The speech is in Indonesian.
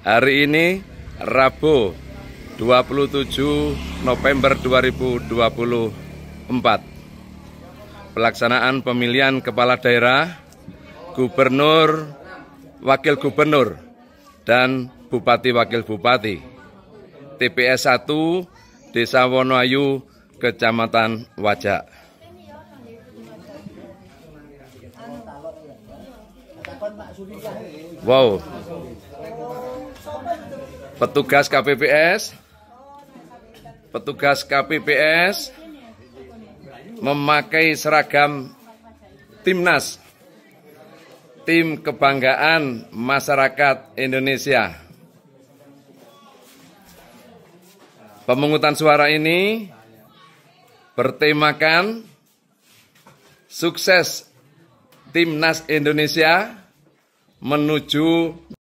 Hari ini Rabu 27 November 2024 Pelaksanaan pemilihan kepala daerah Gubernur Wakil Gubernur dan Bupati Wakil Bupati TPS 1 Desa Wonoayu Kecamatan Wajak Wow petugas KPPS petugas KPPS memakai seragam timnas tim kebanggaan masyarakat Indonesia pemungutan suara ini bertemakan sukses timnas Indonesia menuju